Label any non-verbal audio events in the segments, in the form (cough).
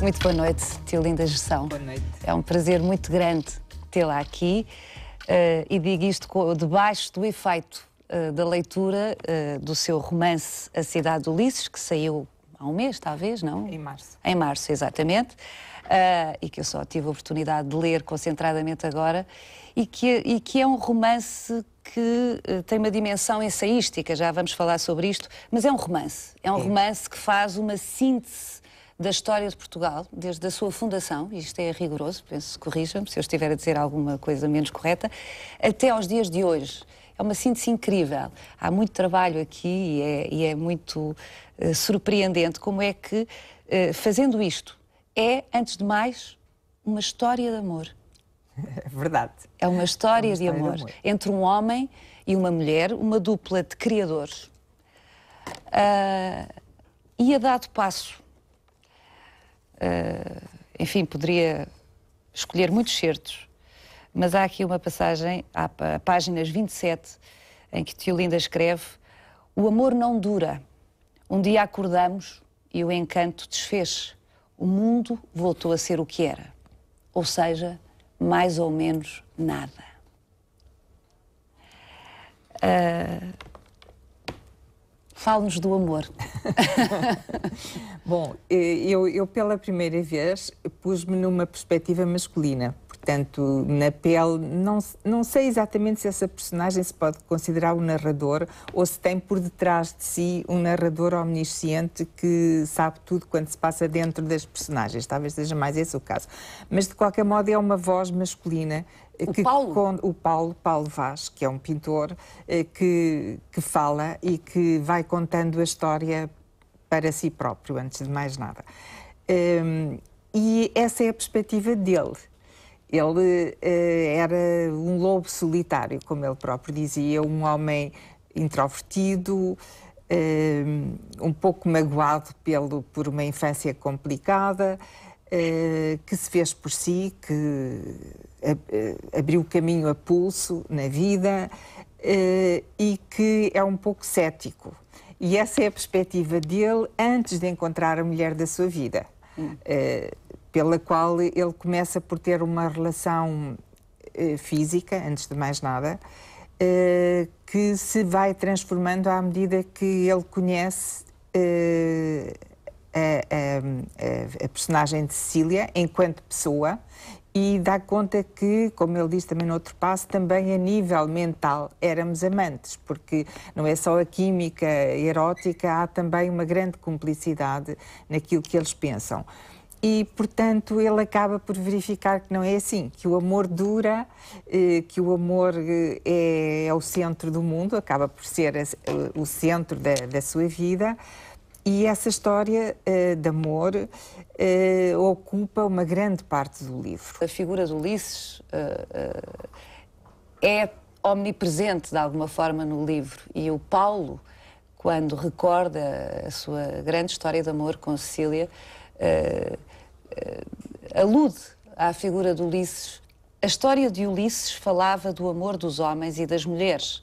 Muito boa noite, linda Gestão. Boa noite. É um prazer muito grande tê-la aqui uh, e digo isto debaixo do efeito uh, da leitura uh, do seu romance A Cidade de Ulisses, que saiu há um mês, talvez, não? Em março. Em março, exatamente. e que eu só tive a oportunidade de ler concentradamente agora, e que, e que é um romance que tem uma dimensão ensaística, já vamos falar sobre isto, mas é um romance. É um é. romance que faz uma síntese da história de Portugal, desde a sua fundação, e isto é rigoroso, penso, corrija-me se eu estiver a dizer alguma coisa menos correta, até aos dias de hoje. É uma síntese incrível. Há muito trabalho aqui e é, e é muito uh, surpreendente como é que, uh, fazendo isto, é, antes de mais, uma história de amor. (laughs) É verdade. É uma história, é uma história de, amor de, amor entre um homem e uma mulher, uma dupla de criadores. Uh, e a dado passo Uh, enfim, poderia escolher muitos certos, mas há aqui uma passagem, há páginas 27, em que Tio Linda escreve: O amor não dura. Um dia acordamos e o encanto desfez. O mundo voltou a ser o que era. Ou seja, mais ou menos nada. Uh, Fale-nos do amor. (laughs) Bom, eh, eu, eu pela primeira vez pus-me numa perspectiva masculina portanto, na pele. Não, não sei exatamente se essa personagem se pode considerar um narrador ou se tem por detrás de si um narrador omnisciente que sabe tudo quando se passa dentro das personagens. Talvez seja mais esse o caso. Mas, de qualquer modo, é uma voz masculina eh, que, o Paulo? Com, o Paulo, Paulo Vaz, que é um pintor, eh, que, que fala e que vai contando a história para si próprio, antes de mais nada. Um, ehm, e essa é a perspectiva dele. Ele eh, era um lobo solitário, como ele próprio dizia, um homem introvertido, eh, um pouco magoado pelo, por uma infância complicada, eh, que se fez por si, que abriu caminho a pulso na vida e que é um pouco cético. E essa é a perspectiva dele antes de encontrar a mulher da sua vida. Hum pela qual ele começa por ter uma relação eh, física, antes de mais nada, eh, que se vai transformando à medida que ele conhece eh, a, a, a, personagem de Cecília enquanto pessoa e dá conta que, como ele diz também no outro passo, também a nível mental éramos amantes, porque não é só a química erótica, há também uma grande cumplicidade naquilo que eles pensam e, portanto, ele acaba por verificar que não é assim, que o amor dura, eh, que o amor eh, é, é o centro do mundo, acaba por ser eh, o centro da, da sua vida. E essa história uh, de amor uh, ocupa uma grande parte do livro. A figura de Ulisses uh, é omnipresente de alguma forma no livro e o Paulo, quando recorda a sua grande história de amor com Cecília, eh, alude à figura de Ulisses. A história de Ulisses falava do amor dos homens e das mulheres,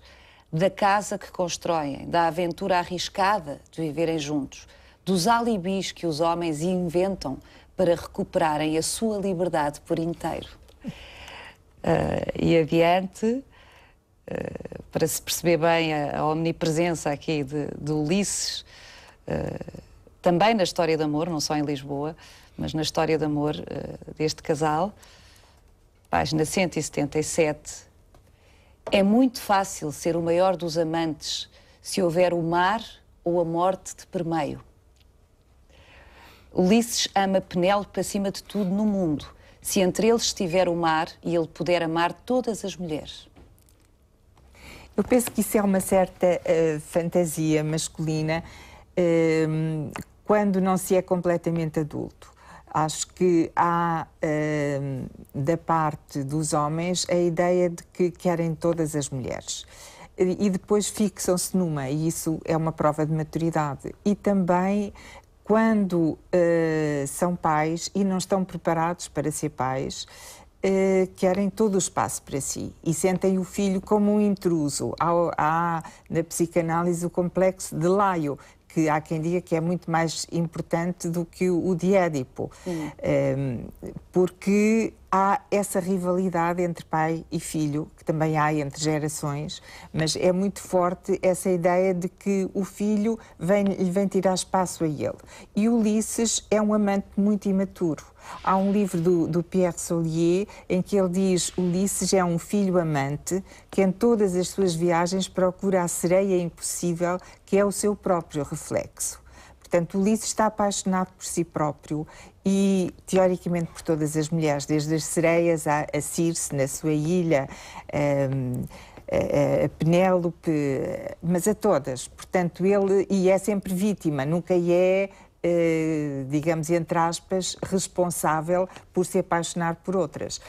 da casa que constroem, da aventura arriscada de viverem juntos, dos alibis que os homens inventam para recuperarem a sua liberdade por inteiro. Uh, e adiante, uh, para se perceber bem a, a omnipresença aqui de, de Ulisses, uh, também na história de amor, não só em Lisboa, mas na história de amor uh, deste casal, página 177, é muito fácil ser o maior dos amantes se houver o mar ou a morte de permeio. Ulisses ama Penélope acima de tudo no mundo, se entre eles estiver o mar e ele puder amar todas as mulheres. Eu penso que isso é uma certa uh, fantasia masculina uh, quando não se é completamente adulto. Acho que há uh, da parte dos homens a ideia de que querem todas as mulheres e depois fixam-se numa, e isso é uma prova de maturidade. E também quando uh, são pais e não estão preparados para ser pais, uh, querem todo o espaço para si e sentem o filho como um intruso. Há, há na psicanálise o complexo de laio, que há quem diga que é muito mais importante do que o de Édipo, hum. porque há essa rivalidade entre pai e filho, que também há entre gerações, mas é muito forte essa ideia de que o filho vem, lhe vem tirar espaço a ele. E Ulisses é um amante muito imaturo. Há um livro do, do Pierre Solier em que ele diz Ulisses é um filho amante que em todas as suas viagens procura a sereia impossível que é o seu próprio reflexo. Portanto, Ulisses está apaixonado por si próprio e teoricamente por todas as mulheres, desde as sereias a Circe na sua ilha, ehm, a, a, a Penélope, mas a todas. Portanto, ele e é sempre vítima, nunca é eh, digamos, entre aspas, responsável por se apaixonar por outras.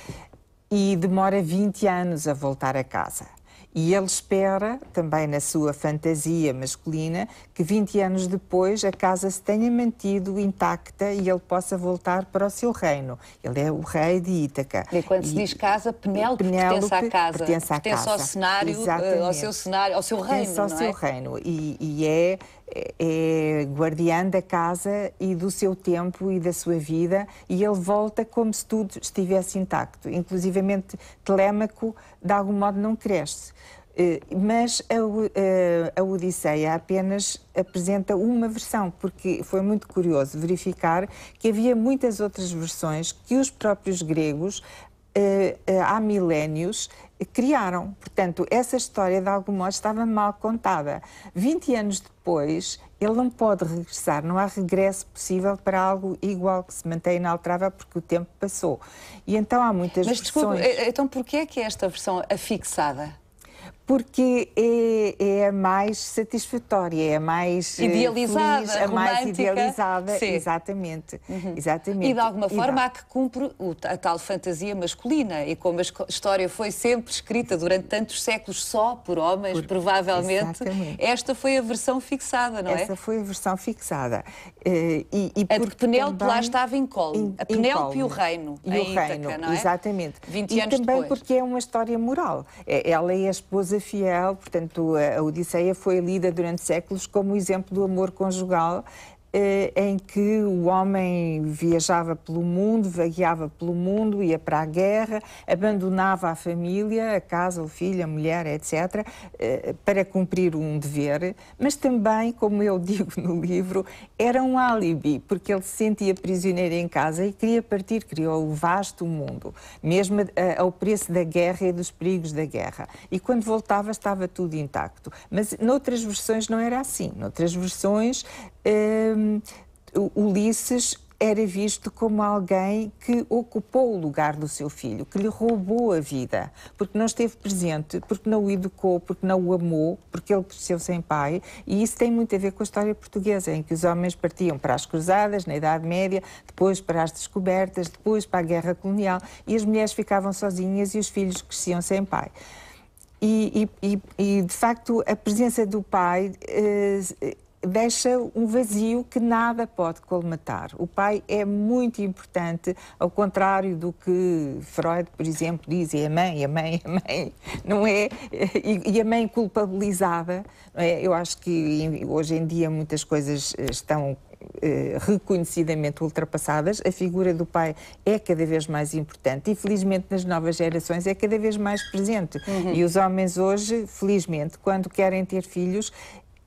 E demora 20 anos a voltar a casa. E ele espera, também na sua fantasia masculina, que 20 anos depois a casa se tenha mantido intacta e ele possa voltar para o seu reino. Ele é o rei de Ítaca. E quando e se diz casa, Penélope, Penélope pertence à casa. Pertence, à pertence casa. ao cenário, Exatamente. Eh, ao seu cenário, ao seu pertence reino. Pertence ao seu é? reino. E, e é é, é guardiã da casa e do seu tempo e da sua vida e ele volta como se tudo estivesse intacto. Inclusivamente Telémaco, de algum modo, não cresce. Eh, mas a, a, eh, a Odisseia apenas apresenta uma versão, porque foi muito curioso verificar que havia muitas outras versões que os próprios gregos eh, eh, há milénios eh, criaram. Portanto, essa história de algum modo estava mal contada. 20 anos depois, ele não pode regressar, não há regresso possível para algo igual que se mantém inalterável porque o tempo passou. E então há muitas Mas, versões. Mas desculpe, então porquê é que é esta versão afixada? porque é, é a mais satisfatória, é a mais eh, idealizada, feliz, a romântica. mais idealizada, Sim. exatamente, uhum. exatamente. E de alguma forma há que cumpre a tal fantasia masculina e como a história foi sempre escrita durante tantos séculos só por homens, por... provavelmente exatamente. esta foi a versão fixada, não é? Essa foi a versão fixada. Eh, e, e a de Penélope lá estava incólume, a Penélope e o reino, e o reino, é? exatamente. 20 e anos também depois. porque é uma história moral. É, ela é a esposa fiel, portanto, a Odisseia foi lida durante séculos como exemplo do amor conjugal eh, em que o homem viajava pelo mundo, vagueava pelo mundo, ia para a guerra, abandonava a família, a casa, o filho, a mulher, etc., eh, para cumprir um dever, mas também, como eu (laughs) digo no livro, era um álibi, porque ele se sentia prisioneiro em casa e queria partir, criou o vasto mundo, mesmo eh, ao preço da guerra e dos perigos da guerra. E quando voltava estava tudo intacto. Mas noutras versões não era assim. Noutras versões um, ehm, Ulisses era visto como alguém que ocupou o lugar do seu filho, que lhe roubou a vida, porque não esteve presente, porque não o educou, porque não o amou, porque ele cresceu sem pai. E isso tem muito a ver com a história portuguesa, em que os homens partiam para as cruzadas na Idade Média, depois para as descobertas, depois para a guerra colonial, e as mulheres ficavam sozinhas e os filhos cresciam sem pai. E, e, e, e de facto, a presença do pai. Eh, deixa um vazio que nada pode colmatar. O pai é muito importante, ao contrário do que Freud, por exemplo, diz, e a mãe, a mãe, a mãe, não é? E, a mãe culpabilizada, é? Eu acho que hoje em dia muitas coisas eh, estão eh, reconhecidamente ultrapassadas, a figura do pai é cada vez mais importante e, felizmente, nas novas gerações é cada vez mais presente. Uhum. E os homens hoje, felizmente, quando querem ter filhos,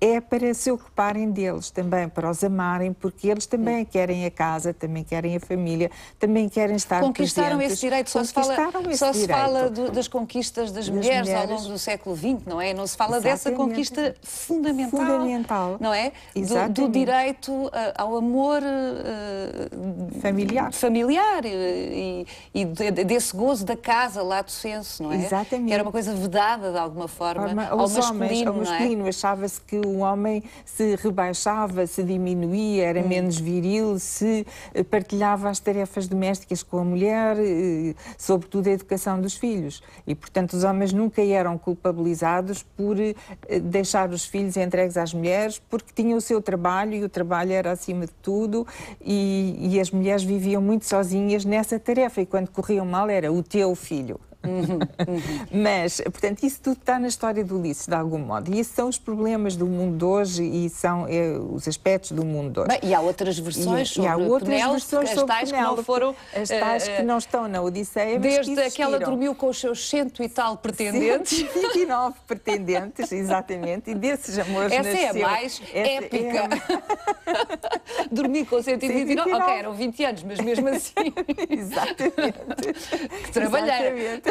é para se ocuparem deles também, para os amarem, porque eles também querem a casa, também querem a família, também querem estar Conquistaram presentes. esse direito, só se fala, só se fala do, das conquistas das, das mulheres, mulheres, ao longo do século XX, não é? Não se fala Exatamente. dessa conquista fundamental, fundamental. não é? Do, do, direito eh, ao amor uh, familiar, familiar e, e, desse gozo da casa lá do senso não é? Exatamente. Que era uma coisa vedada de alguma forma, forma ao, aos masculino, homens, ao masculino, é? achava-se que o o homem se rebaixava, se diminuía, era hum. menos viril, se eh, partilhava as tarefas domésticas com a mulher, eh, sobretudo a educação dos filhos. E, portanto, os homens nunca eram culpabilizados por eh, deixar os filhos entregues às mulheres, porque tinham o seu trabalho e o trabalho era acima de tudo, e, e as mulheres viviam muito sozinhas nessa tarefa, e quando corriam mal era o teu filho. Uhum, uhum. Mas, portanto, isso tudo está na história do Ulisses, de algum modo. E isso são os problemas do mundo de hoje e são é, os aspectos do mundo de hoje. Bem, e há outras versões e, sobre e há outras Penélope, versões as tais Penélope, que não foram... As tais uh, que não estão na Odisseia, Desde que aquela dormiu com os seus cento e tal pretendentes. 129 (laughs) pretendentes, exatamente, e desses amores Essa nasceu. é a mais Essa é épica. É... (laughs) dormi com 129, ok, eram 20 anos, mas mesmo assim... (laughs) exatamente. que trabalhei. Exatamente.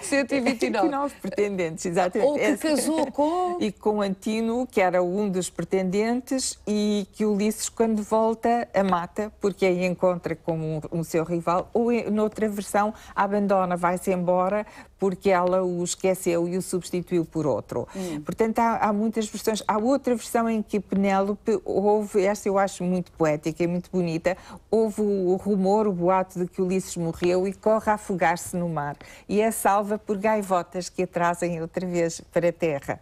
129. (laughs) É pretendentes, exatamente. Ou que é assim. casou com... (laughs) E com Antino, que era um dos pretendentes, e que Ulisses, quando volta, a mata, porque aí encontra como um, um seu rival, ou, noutra versão, a abandona, vai-se embora, porque ela o esqueceu e o substituiu por outro. Hum. Portanto, há, há, muitas versões. Há outra versão em que Penélope houve, esta eu acho muito poética e muito bonita, houve o rumor, o boato de que Ulisses morreu e corre a afogar-se no mar. E é salva por gaivotas que a trazem outra vez para a terra.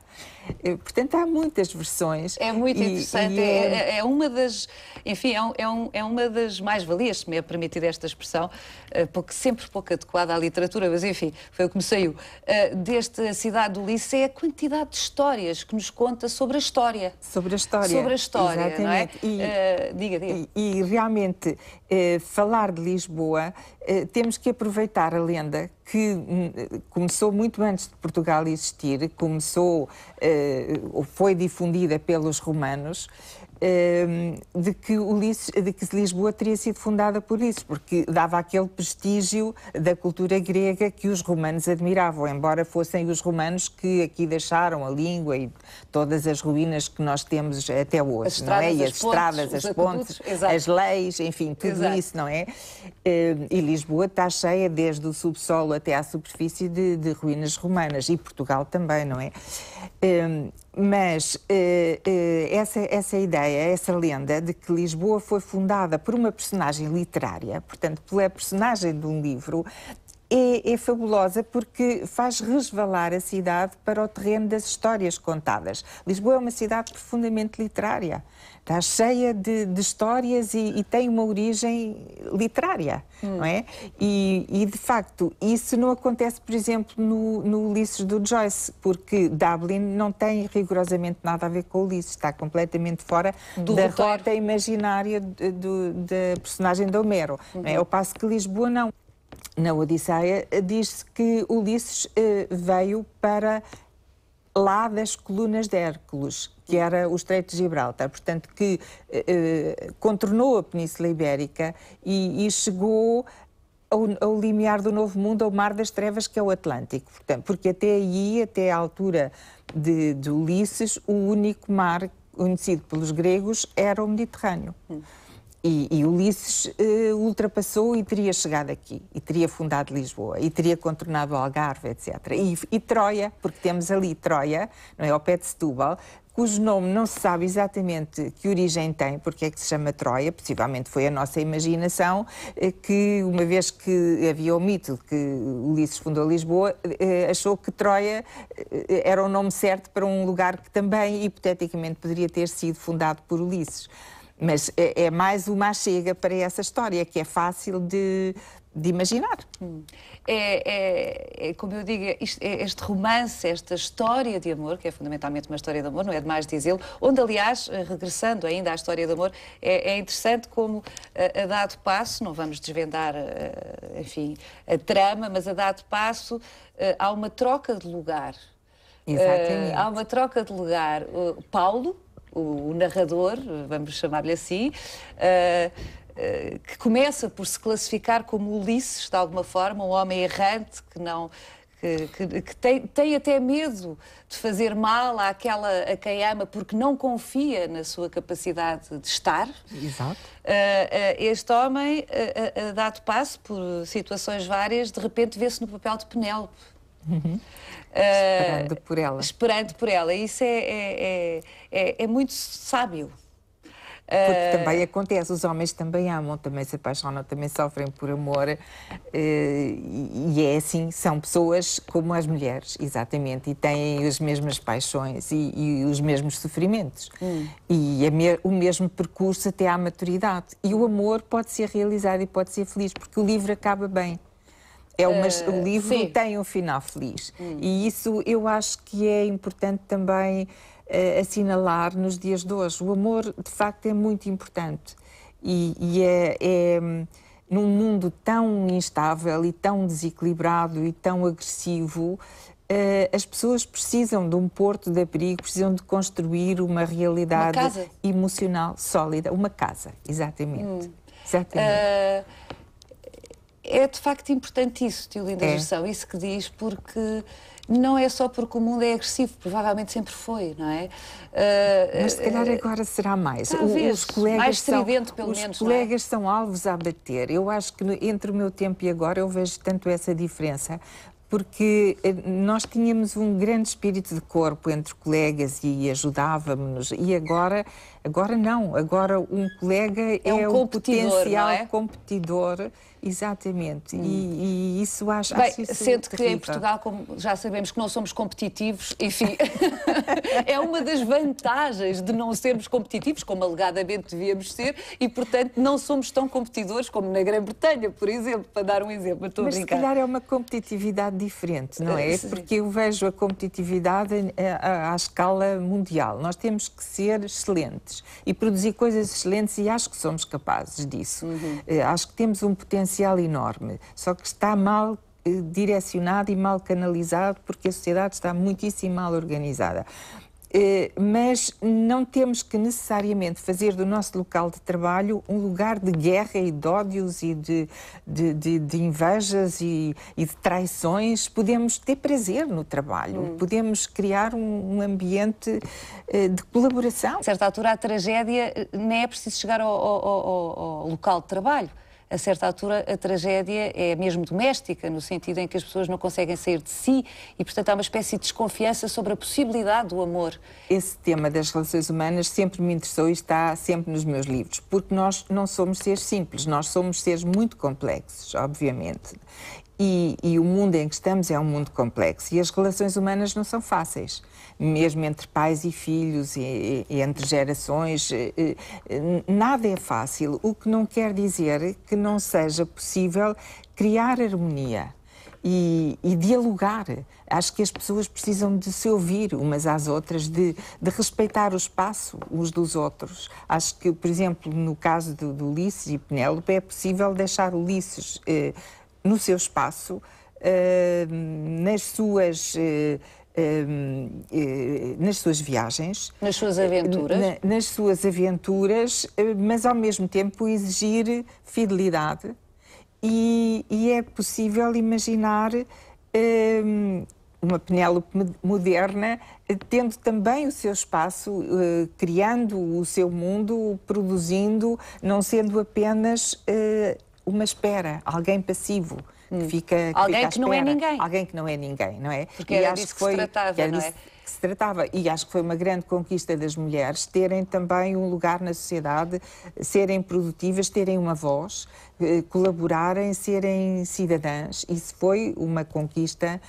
Eh, portanto, há muitas versões. É muito e, interessante. E é... É, é, é... uma das, enfim, é, um, é, um, é uma das mais-valias, se me é permitida esta expressão, eh, porque sempre pouco adequada à literatura, mas enfim, foi o que me saiu, eh, desta cidade do Lice, é a quantidade de histórias que nos conta sobre a história. Sobre a história. Sobre a história, Exatamente. não é? E, uh, diga, diga. E, e realmente, uh, falar de Lisboa, uh, temos que aproveitar a lenda que hum, começou muito antes de Portugal existir, começou, eh, foi difundida pelos romanos Ehm, de que, Ulisses, de que Lisboa teria sido fundada por isso, porque dava aquele prestígio da cultura grega que os romanos admiravam, embora fossem os romanos que aqui deixaram a língua e todas as ruínas que nós temos até hoje, estradas, não é? E as, as estradas, pontes, as pontes, as leis, enfim, tudo Exato. isso, não é? Ehm, e Lisboa está cheia desde o subsolo até à superfície de, de ruínas romanas e Portugal também, não é? Hum, mas eh, eh, essa, essa ideia, essa lenda de que Lisboa foi fundada por uma personagem literária, portanto, pela personagem de um livro, é, é, fabulosa porque faz resvalar a cidade para o terreno das histórias contadas. Lisboa é uma cidade profundamente literária está cheia de, de histórias e, e, tem uma origem literária, hum. não é? E, e, de facto, isso não acontece, por exemplo, no, no Ulisses do Joyce, porque Dublin não tem rigorosamente nada a ver com Ulisses, está completamente fora do da rota imaginária do, da personagem de Homero, é? uhum. é? Ao passo que Lisboa não. Na Odisseia diz-se que Ulisses eh, veio para lá das colunas de Hércules, que era o Estreito de Gibraltar, portanto, que eh, eh, contornou a Península Ibérica e, e chegou ao, ao, limiar do Novo Mundo, ao Mar das Trevas, que é o Atlântico. Portanto, porque até aí, até à altura de, de Ulisses, o único mar conhecido pelos gregos era o Mediterrâneo. Hum. E, e Ulisses uh, ultrapassou e teria chegado aqui, e teria fundado Lisboa, e teria contornado o Algarve, etc. E, e Troia, porque temos ali Troia, não é, ao pé de Setúbal, cujo nome não se sabe exatamente que origem tem, porque é que se chama Troia, possivelmente foi a nossa imaginação, eh, que uma vez que havia o mito de que Ulisses fundou Lisboa, eh, achou que Troia era o nome certo para um lugar que também, hipoteticamente, poderia ter sido fundado por Ulisses. Mas é, é mais uma chega para essa história, que é fácil de, de imaginar. Hum. É, é, é, como eu digo, isto, é este romance, esta história de amor, que é fundamentalmente uma história de amor, não é demais dizê-lo, onde, aliás, eh, regressando ainda à história de amor, é, é interessante como, eh, a, dado passo, não vamos desvendar, eh, enfim, a trama, mas a dado passo há uma troca de lugar. Exatamente. há uma troca de lugar. Paulo, o, o narrador, vamos chamar-lhe assim, uh, uh, que começa por se classificar como Ulisses, de alguma forma, um homem errante que não. Que, que, tem, tem, até medo de fazer mal àquela a quem ama porque não confia na sua capacidade de estar. Exato. Uh, uh, este homem, uh, dado passo por situações várias, de repente vê-se no papel de Penélope Uhum. esperando ah, por ela. Esperando por ela. Isso é, é, é, é, é muito sábio. Porque ah, também acontece, os homens também amam, também se apaixonam, também sofrem por amor. Eh, e é assim, são pessoas como as mulheres, exatamente, e têm as mesmas paixões e, e os mesmos sofrimentos. Hum. E o mesmo percurso até à maturidade. E o amor pode ser realizado e pode ser feliz, porque o livro acaba bem. É uma, uh, o eh, livro sim. tem um final feliz. Hum. E isso eu acho que é importante também uh, assinalar nos dias de hoje. O amor, de facto, é muito importante. E, e é, é num mundo tão instável e tão desequilibrado e tão agressivo, eh, as pessoas precisam de um porto de abrigo, precisam de construir uma realidade uma emocional sólida. Uma casa, exatamente. Hum. exatamente. Uh é de facto importante isso, Tio Linda é. isso que diz, porque não é só porque o mundo é agressivo, provavelmente sempre foi, não é? Uh, Mas se calhar ah, agora será mais. Talvez, os colegas mais tridente, são, pelo os menos. Os é? colegas é? são alvos a bater. Eu acho que entre o meu tempo e agora eu vejo tanto essa diferença porque eh, nós tínhamos um grande espírito de corpo entre colegas e ajudávamos-nos, e agora Agora não, agora um colega é, um é um é? potencial é? competidor, exatamente. Hum. E, e, isso acho, Bem, sendo que em Portugal, como já sabemos que não somos competitivos, enfim, (laughs) é uma das vantagens de não sermos competitivos, como alegadamente devíamos ser, e portanto não somos tão competidores como na Grã-Bretanha, por exemplo, para dar um exemplo. Estou Mas a se calhar é uma competitividade diferente, não é? Eh, é Sim. Porque eu vejo a competitividade à, eh, à, à escala mundial. Nós temos que ser excelentes excelentes e produzir coisas excelentes e acho que somos capazes disso. Uhum. Acho que temos um potencial enorme, só que está mal eh, direcionado e mal canalizado porque a sociedade está muitíssimo mal organizada. Eh, mas não temos que necessariamente fazer do nosso local de trabalho um lugar de guerra e de ódios e de, de, de, de invejas e, e, de traições. Podemos ter prazer no trabalho, hum. podemos criar um, um, ambiente eh, de colaboração. A certa altura, a tragédia eh, nem é preciso chegar ao, ao, ao, ao local de trabalho a certa altura, a tragédia é mesmo doméstica, no sentido em que as pessoas não conseguem sair de si e, portanto, há uma espécie de desconfiança sobre a possibilidade do amor. Esse tema das relações humanas sempre me interessou e está sempre nos meus livros, porque nós não somos seres simples, nós somos seres muito complexos, obviamente. E, e, o mundo em que estamos é um mundo complexo e as relações humanas não são fáceis mesmo entre pais e filhos, e, e entre gerações. Eh, eh, nada é fácil, o que não quer dizer que não seja possível criar harmonia. E, e, dialogar. Acho que as pessoas precisam de se ouvir umas às outras, de, de respeitar o espaço uns dos outros. Acho que, por exemplo, no caso do, do Ulisses e Penélope, é possível deixar Ulisses eh, no seu espaço, eh, nas suas. Eh, Ehm, eh, nas suas viagens, nas suas aventuras, eh, na, nas suas aventuras, eh, mas ao mesmo tempo exigir fidelidade e, e é possível imaginar um, ehm, uma Penélope moderna tendo também o seu espaço, criando o seu mundo, produzindo, não sendo apenas uma espera, alguém passivo que hum. fica. Que alguém fica que não é ninguém. Alguém que não é ninguém, não é? Porque e era acho que foi, se tratava, era não é? que se tratava. E acho que foi uma grande conquista das mulheres terem também um lugar na sociedade, serem produtivas, terem uma voz, eh, colaborarem, serem cidadãs. Isso foi uma conquista.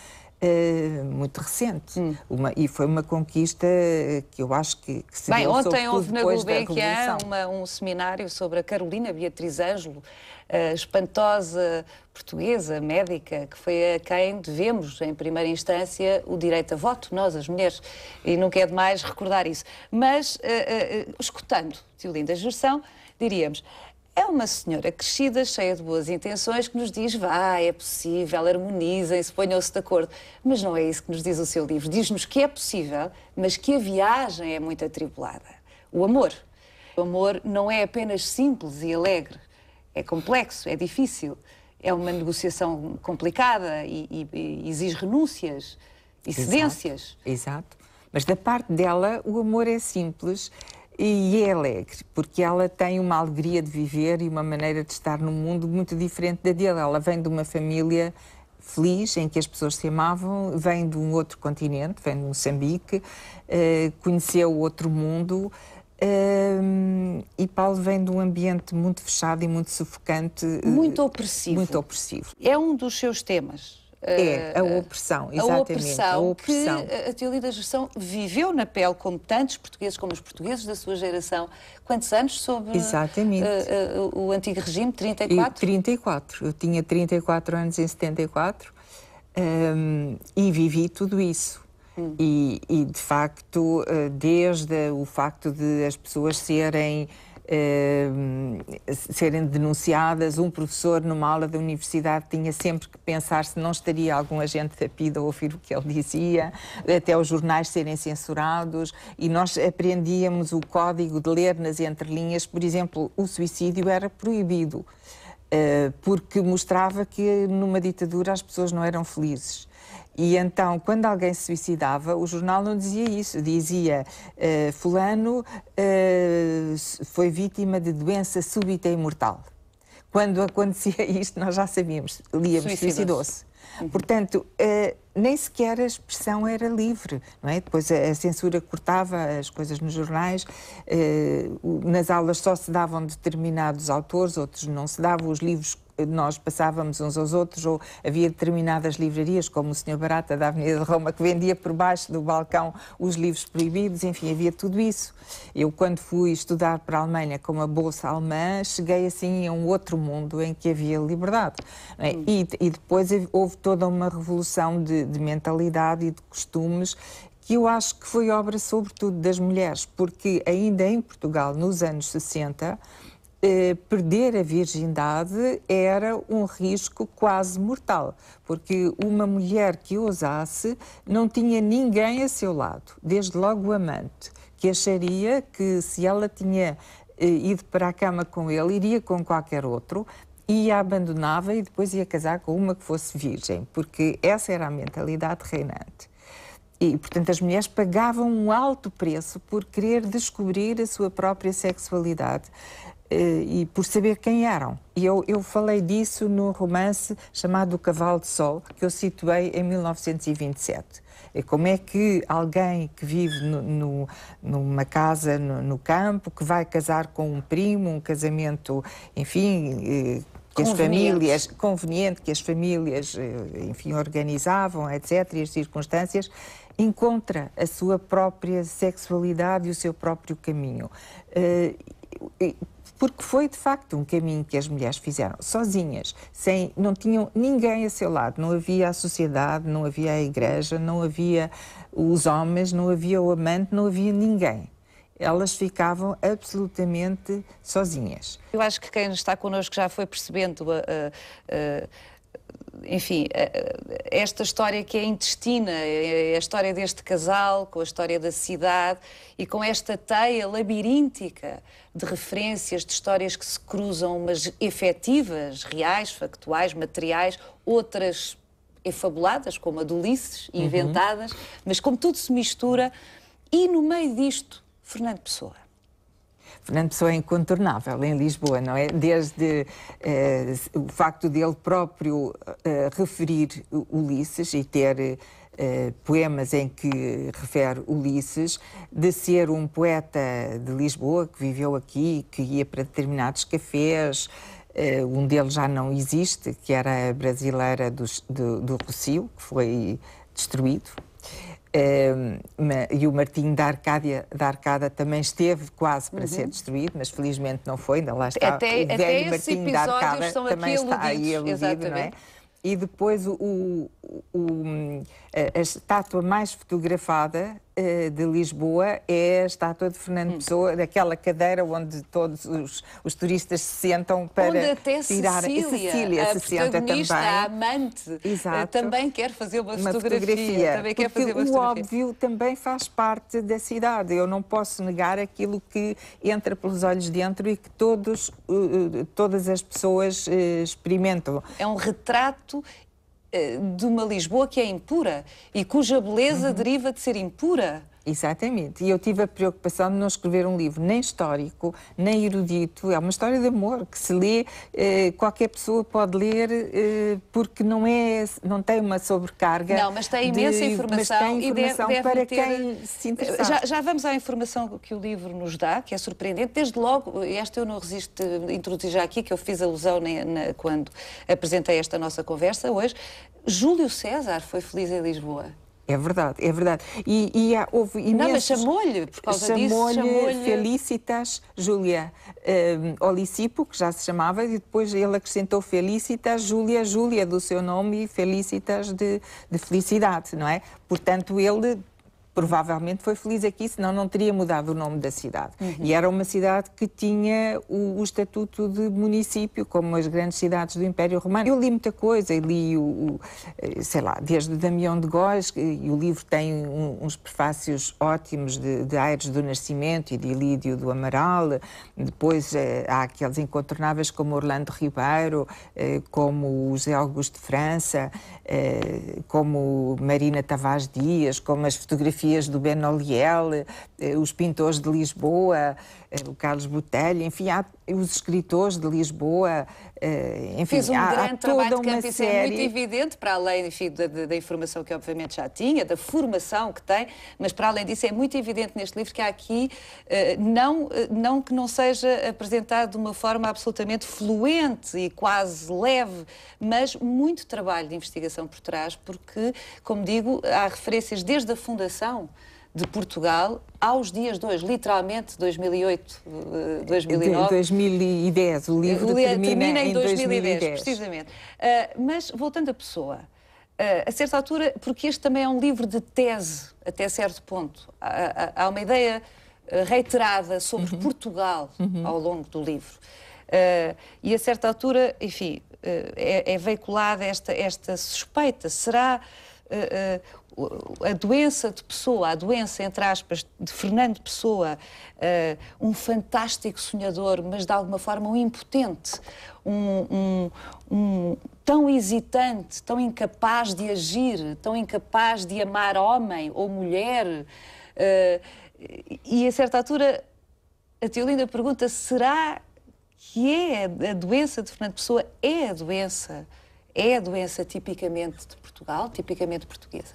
Uh, muito recente. Hum. Uma, e foi uma conquista eh, que eu acho que, que se Bem, ontem houve na Gulbenkian há um seminário sobre a Carolina Beatriz Ângelo, uh, espantosa portuguesa, médica, que foi a quem devemos, em primeira instância, o direito a voto, nós, as mulheres. E não é demais recordar isso. Mas, uh, uh, escutando Teolinda Gerção, diríamos. É uma senhora crescida, cheia de boas intenções, que nos diz: vá, é possível, harmonizem-se, ponham-se de acordo. Mas não é isso que nos diz o seu livro. Diz-nos que é possível, mas que a viagem é muito atribulada. O amor. O amor não é apenas simples e alegre. É complexo, é difícil é uma negociação complicada e, e, e exige renúncias e cedências. Exato, exato. Mas da parte dela, o amor é simples e é alegre, porque ela tem uma alegria de viver e uma maneira de estar no mundo muito diferente da dele. Ela vem de uma família feliz em que as pessoas se amavam, vem de um outro continente, vem de Moçambique, eh, conheceu outro mundo um, e Paulo vem de um ambiente muito fechado e muito sufocante. Eh, muito opressivo. Muito opressivo. É um dos seus temas. É, a eh, opressão, exatamente. A opressão, a opressão. que a da Gestão viveu na pele, como tantos portugueses, como os portugueses da sua geração. Quantos anos sobre eh, exatamente. Uh, uh, o antigo regime? 34? E 34. Eu tinha 34 anos em 74 um, e vivi tudo isso. Hum. E, e, de facto, eh, desde o facto de as pessoas serem eh, serem denunciadas. Um professor numa aula da universidade tinha sempre que pensar se não estaria algum agente da PIDA a ouvir o que ele dizia, até os jornais serem censurados e nós aprendíamos o código de ler nas entrelinhas. Por exemplo, o suicídio era proibido eh, porque mostrava que numa ditadura as pessoas não eram felizes. E então, quando alguém se suicidava, o jornal não dizia isso, dizia uh, Fulano uh, foi vítima de doença súbita e mortal. Quando acontecia (laughs) isto, nós já sabíamos, líamos, suicidou-se. Uhum. Portanto, eh, nem sequer a expressão era livre, não é? Depois a, a censura cortava as coisas nos jornais, eh, nas aulas só se davam determinados autores, outros não se davam, os livros nós passávamos uns aos outros, ou havia determinadas livrarias, como o Senhor Barata da Avenida de Roma, que vendia por baixo do balcão os livros proibidos, enfim, havia tudo isso. Eu, quando fui estudar para a Alemanha com uma bolsa alemã, cheguei assim a um outro mundo em que havia liberdade. É? Hum. E, e, depois houve toda uma revolução de, de mentalidade e de costumes que eu acho que foi obra sobretudo das mulheres, porque ainda em Portugal, nos anos 60, eh, perder a virgindade era um risco quase mortal, porque uma mulher que ousasse não tinha ninguém a seu lado, desde logo o amante, que acharia que se ela tinha eh, ido para a cama com ele, iria com qualquer outro, e a abandonava e depois ia casar com uma que fosse virgem, porque essa era a mentalidade reinante. E, portanto, as mulheres pagavam um alto preço por querer descobrir a sua própria sexualidade. Eh, e por saber quem eram. E eu, eu falei disso no romance chamado Cavalo de Sol, que eu situei em 1927. É como é que alguém que vive no, no, numa casa no, no, campo, que vai casar com um primo, um casamento, enfim, eh, que as famílias, conveniente que as famílias, eh, enfim, organizavam, etc., e as circunstâncias, encontra a sua própria sexualidade e o seu próprio caminho porque foi de facto um caminho que as mulheres fizeram sozinhas, sem não tinham ninguém a seu lado, não havia a sociedade, não havia a igreja, não havia os homens, não havia o amante, não havia ninguém. Elas ficavam absolutamente sozinhas. Eu acho que quem está connosco já foi percebendo a, uh, a uh, uh, enfim, eh, eh, esta história que é intestina, é, é a história deste casal, com a história da cidade e com esta teia labiríntica de referências, de histórias que se cruzam, umas efetivas, reais, factuais, materiais, outras efabuladas, como a de Ulisses, inventadas, uhum. mas como tudo se mistura. E no meio disto, Fernando Pessoa. Fernando Pessoa é incontornável em Lisboa, não é? Desde eh, o facto dele próprio eh, referir Ulisses e ter eh, poemas em que refere Ulisses, de ser um poeta de Lisboa que viveu aqui, que ia para determinados cafés, eh, um deles já não existe, que era a brasileira do, do, do Rocio, que foi destruído Ehm, e o Martinho da, Arcádia, da Arcada também esteve quase para uhum. ser destruído, mas felizmente não foi, ainda lá está até, o velho até Martinho da Arcada também está aí aludido, não é? E depois o, o, o, a estátua mais fotografada eh, de Lisboa é a estátua de Fernando hum. Pessoa, daquela cadeira onde todos os, os turistas se sentam para onde até tirar Cecília, Cecília a se senta também. A amante eh, Exato. também quer fazer uma, uma fotografia, fotografia. Também quer fazer uma o fotografia. óbvio também faz parte da cidade. Eu não posso negar aquilo que entra pelos olhos dentro e que todos, eh, todas as pessoas experimentam. É um retrato eh, de uma Lisboa que é impura e cuja beleza uhum. deriva de ser impura. Exatamente. E eu tive a preocupação de não escrever um livro nem histórico, nem erudito. É uma história de amor que se lê, eh, qualquer pessoa pode ler, eh, porque não, é, não tem uma sobrecarga. Não, mas tem imensa de, informação, mas tem informação e deve, deve para ter... quem se interessar. Já, já, vamos à informação que o livro nos dá, que é surpreendente. Desde logo, esta eu não resisto a introduzir já aqui, que eu fiz alusão na, na, quando apresentei esta nossa conversa hoje. Júlio César foi feliz em Lisboa. É verdade, é verdade. E, e há, houve imensos... Não, mas chamou-lhe, por causa disso, chamou-lhe... Felicitas Júlia um, Olicipo, que já se chamava, e depois ele acrescentou Felicitas Júlia Júlia do seu nome e Felicitas de, de felicidade, não é? Portanto, ele provavelmente foi feliz aqui, senão não teria mudado o nome da cidade. Uhum. E era uma cidade que tinha o, o, estatuto de município, como as grandes cidades do Império Romano. Eu li muita coisa, li, o, o eh, sei lá, desde Damião de Góis, e o livro tem um, uns prefácios ótimos de, de Aires do Nascimento e de Ilídio do Amaral, depois eh, há aqueles incontornáveis como Orlando Ribeiro, eh, como o José Augusto de França, eh, como Marina Tavares Dias, como as fotografias fotografias do Ben Oliel, eh, os pintores de Lisboa, eh, o Carlos Botelho, enfim, há os escritores de Lisboa, eh, enfim, Fez um há, grande há trabalho de campo, isso é muito evidente, para além enfim, da, da, informação que obviamente já tinha, da formação que tem, mas para além disso é muito evidente neste livro que há aqui, eh, não, eh, não que não seja apresentado de uma forma absolutamente fluente e quase leve, mas muito trabalho de investigação por trás, porque, como digo, há referências desde a fundação de Portugal aos dias de hoje, literalmente 2008, 2009. Eh, de 2010, o livro eh, termina, termina em, em 2010, 2010. precisamente. Uh, mas voltando à pessoa, uh, a certa altura, porque este também é um livro de tese, até certo ponto, há, há uma ideia reiterada sobre uhum. Portugal uhum. ao longo do livro. Uh, e a certa altura, enfim, é, é veiculada esta, esta suspeita. Será uh, a doença de Pessoa, a doença, entre aspas, de Fernando Pessoa, uh, um fantástico sonhador, mas de alguma forma um impotente, um, um, um, tão hesitante, tão incapaz de agir, tão incapaz de amar homem ou mulher. Uh, e a certa altura a Teolinda pergunta: será que é a doença de Fernando Pessoa? É a doença. É a doença tipicamente de Portugal, tipicamente portuguesa?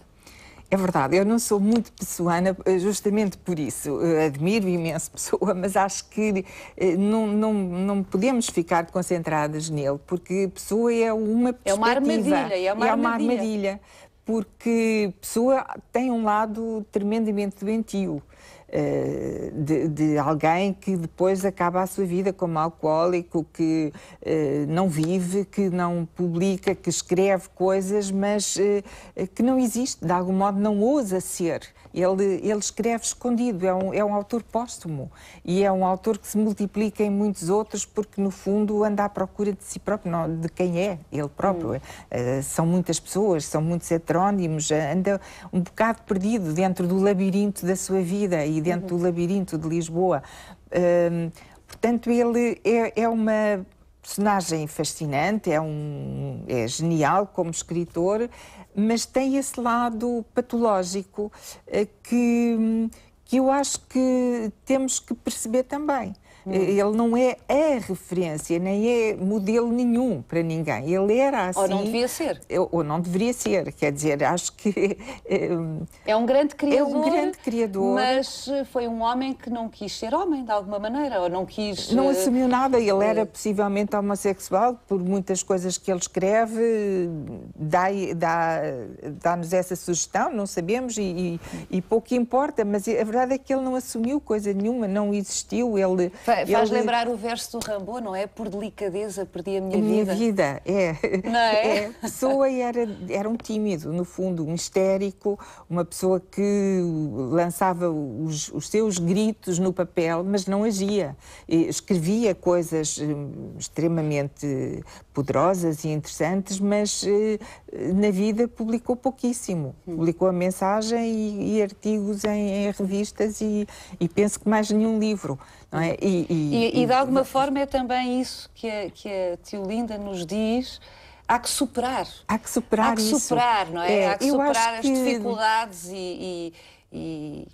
É verdade, eu não sou muito pessoana eh, justamente por isso. Eh, admiro imenso pessoa, mas acho que eh, não, não, não podemos ficar concentradas nele, porque pessoa é uma pessoa. É uma armadilha, é uma, é uma armadilha. armadilha. Porque pessoa tem um lado tremendamente doentio. Eh, de, de, alguém que depois acaba a sua vida como alcoólico, que eh, não vive, que não publica, que escreve coisas, mas eh, que não existe, de algum modo não ousa ser. Ele, ele escreve escondido, é um, é um autor póstumo e é um autor que se multiplica em muitos outros porque, no fundo, anda à procura de si próprio, não, de quem é ele próprio. Hum. Uh, são muitas pessoas, são muitos heterónimos, eh, anda um bocado perdido dentro do labirinto da sua vida e dentro do uhum. labirinto de Lisboa. Uh, portanto, ele é, é uma personagem fascinante, é, um, é genial como escritor, mas tem esse lado patológico eh, que, hum, que eu acho que temos que perceber também. Hum. Ele não é a referência, nem é modelo nenhum para ninguém. Ele era assim. Ou não assim, devia ser. ou não deveria ser. Quer dizer, acho que. (laughs) Eh, é um grande criador. É um grande criador. Mas eh, foi um homem que não quis ser homem, de alguma maneira, ou não quis. Não eh, assumiu nada. Ele era possivelmente homossexual, por muitas coisas que ele escreve, dá-nos dá, dá essa sugestão, não sabemos, e, e, e pouco importa, mas a verdade é que ele não assumiu coisa nenhuma, não existiu. Ele, Faz Ele... lembrar o verso do Rambo, não é? Por delicadeza perdi a minha vida. A minha vida, é. Não é? é. Pessoa era, era um tímido, no fundo, um histérico, uma pessoa que lançava os, os seus gritos no papel, mas não agia. Escrevia coisas hum, extremamente poderosas e interessantes, mas eh, na vida publicou pouquíssimo. Hum. Publicou a mensagem e, e artigos em, em revistas e, e penso que mais nenhum livro. Não é? e, e, e, e de alguma forma é também isso que a, que a tio Linda nos diz há que superar. Há que superar Há que superar, isso. não é? é há que superar as que... dificuldades e, e, e,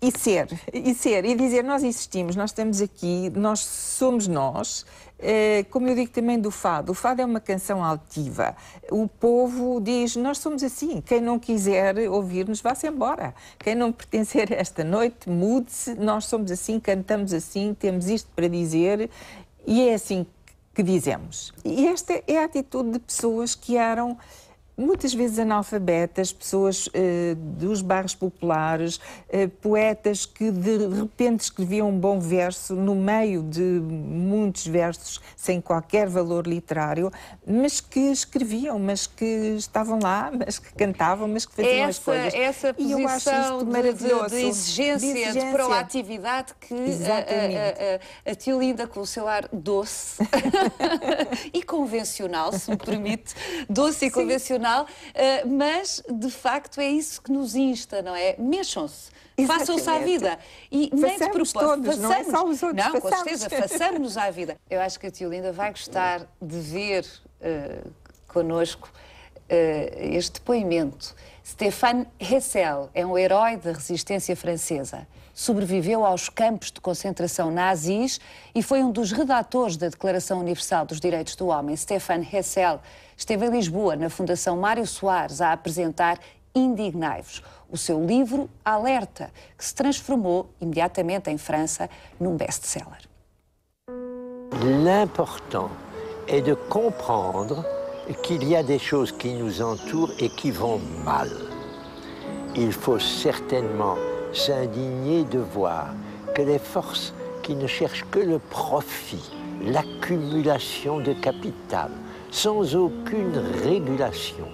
e ser, e ser, e dizer, nós existimos, nós estamos aqui, nós somos nós, eh, como eu digo também do fado, o fado é uma canção altiva. O povo diz: Nós somos assim. Quem não quiser ouvir-nos, vá-se embora. Quem não pertencer esta noite, mude-se. Nós somos assim, cantamos assim, temos isto para dizer e é assim que dizemos. E esta é a atitude de pessoas que eram muitas vezes analfabetas, pessoas uh, dos bairros populares, uh, poetas que de repente escreviam um bom verso no meio de muitos versos sem qualquer valor literário, mas que escreviam, mas que estavam lá, mas que cantavam, mas que faziam essa, as coisas. Essa posição e eu acho isto maravilhoso. De, de, de exigência, de, exigência. de proatividade que eh, a, a, a, a Linda, com o seu ar doce (laughs) (laughs) e convencional, se me permite, doce e Sim. convencional, eh, mas de facto é isso que nos insta, não é? Mexam-se. Façam-se à vida. E façamos nem de propósito. Todos, façamos, não é só os outros. Não, façamos. com certeza, façamos-nos à vida. Eu acho que a Tio Linda vai gostar de ver uh, connosco uh, este depoimento. Stéphane Hessel é um herói da resistência francesa. Sobreviveu aos campos de concentração nazis e foi um dos redatores da Declaração Universal dos Direitos do Homem. Stéphane Hessel Esteve em Lisboa, na Fundação Mário Soares, a apresentar Indignai-vos, o seu livro Alerta, que se transformou imediatamente em França num best-seller. L'important é de compreender qu'il y a des choses qui nous entourent et qui vont mal. Il faut certainement s'indigner de voir que les forces qui ne cherchent que le profit, l'accumulation de capital, sans aucune régulation,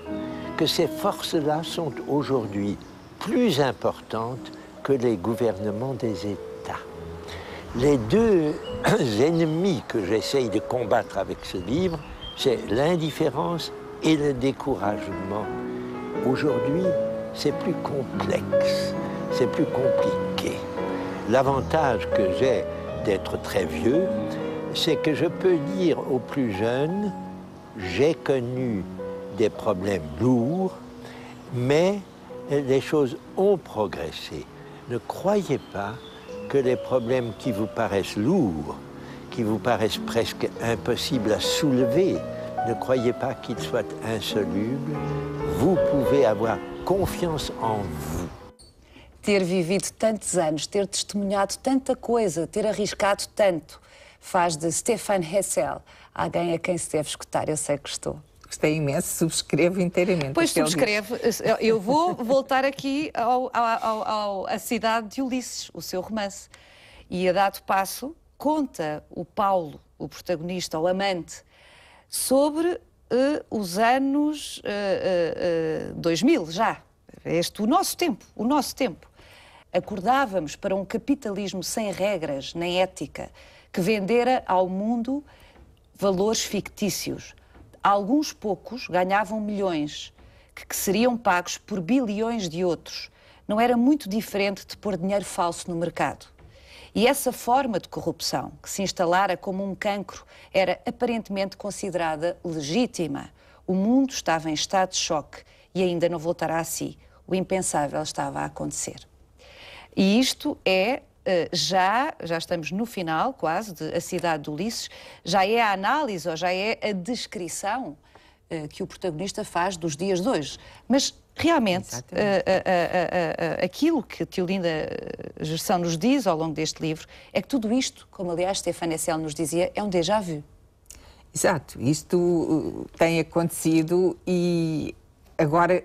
que ces forces-là sont aujourd'hui plus importantes que les gouvernements des États. Les deux (clears throat) ennemis que j'essaye de combattre avec ce livre, c'est l'indifférence et le découragement. Aujourd'hui, c'est plus complexe, c'est plus compliqué. L'avantage que j'ai d'être très vieux, c'est que je peux dire aux plus jeunes, j'ai connu des problèmes lourds, mais les choses ont progressé. Ne croyez pas que les problèmes qui vous paraissent lourds, qui vous paraissent presque impossibles à soulever, ne croyez pas qu'ils soient insolubles. Vous pouvez avoir confiance en vous. Ter vivido tantos anos, ter testemunhado tanta coisa, ter arriscado tanto. faz de Stefan Hessel, alguém a quem se deve escutar, eu sei que estou. Gostei imenso, subscrevo inteiramente. Pois subscreve. Eu vou voltar aqui ao, ao, ao, à cidade de Ulisses, o seu romance. E a dado passo, conta o Paulo, o protagonista, o amante, sobre uh, os anos uh, uh, 2000, já. Este, o nosso tempo, o nosso tempo. Acordávamos para um capitalismo sem regras nem ética, que vendera ao mundo valores fictícios. Alguns poucos ganhavam milhões, que, que seriam pagos por bilhões de outros. Não era muito diferente de pôr dinheiro falso no mercado. E essa forma de corrupção, que se instalara como um cancro, era aparentemente considerada legítima. O mundo estava em estado de choque e ainda não voltará a si. O impensável estava a acontecer. E isto é eh, já, já estamos no final quase, de A Cidade de Ulisses, já é a análise ou já é a descrição eh, que o protagonista faz dos dias de hoje. Mas Realmente, uh, uh, uh, aquilo que Teolinda eh, Gerson nos diz ao longo deste livro é que tudo isto, como aliás Stefano Essel nos dizia, é um déjà vu. Exato, isto tem acontecido e agora